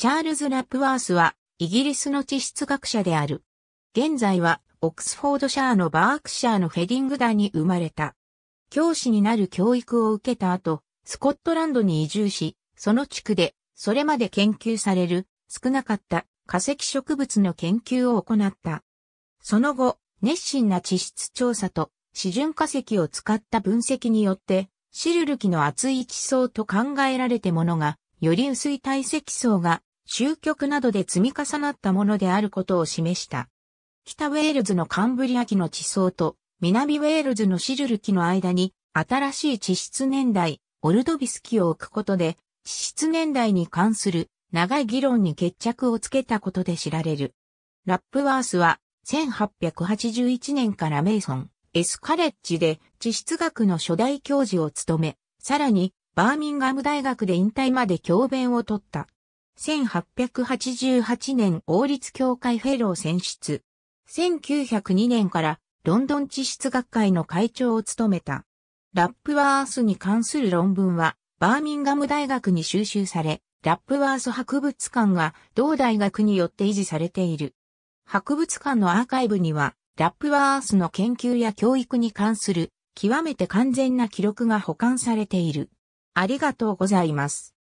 チャールズ・ラップワースは、イギリスの地質学者である。現在は、オックスフォードシャーのバークシャーのヘディングダに生まれた。教師になる教育を受けた後、スコットランドに移住し、その地区で、それまで研究される、少なかった化石植物の研究を行った。その後、熱心な地質調査と、示準化石を使った分析によって、シルルキの厚い地層と考えられてものが、より薄い堆積層が終局などで積み重なったものであることを示した。北ウェールズのカンブリア紀の地層と南ウェールズのシジュル紀の間に新しい地質年代、オルドビス紀を置くことで地質年代に関する長い議論に決着をつけたことで知られる。ラップワースは1881年からメイソン、エスカレッジで地質学の初代教授を務め、さらにバーミンガム大学で引退まで教鞭を取った。1888年王立協会フェロー選出。1902年からロンドン地質学会の会長を務めた。ラップワースに関する論文は、バーミンガム大学に収集され、ラップワース博物館が同大学によって維持されている。博物館のアーカイブには、ラップワースの研究や教育に関する極めて完全な記録が保管されている。ありがとうございます。